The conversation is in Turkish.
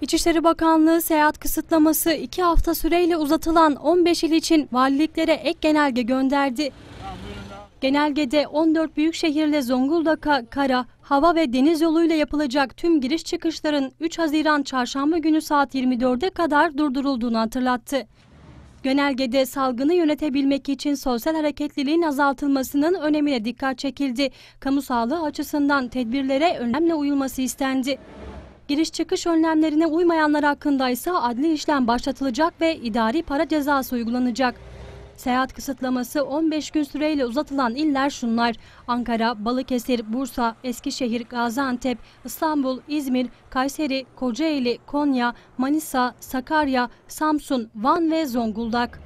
İçişleri Bakanlığı seyahat kısıtlaması 2 hafta süreyle uzatılan 15 il için valiliklere ek genelge gönderdi. Genelgede 14 büyük şehirle Zonguldak'a kara, hava ve deniz yoluyla yapılacak tüm giriş çıkışların 3 Haziran çarşamba günü saat 24'e kadar durdurulduğunu hatırlattı. Genelgede salgını yönetebilmek için sosyal hareketliliğin azaltılmasının önemine dikkat çekildi. Kamu sağlığı açısından tedbirlere önlemle uyulması istendi. Giriş çıkış önlemlerine uymayanlar hakkında ise adli işlem başlatılacak ve idari para cezası uygulanacak. Seyahat kısıtlaması 15 gün süreyle uzatılan iller şunlar. Ankara, Balıkesir, Bursa, Eskişehir, Gaziantep, İstanbul, İzmir, Kayseri, Kocaeli, Konya, Manisa, Sakarya, Samsun, Van ve Zonguldak.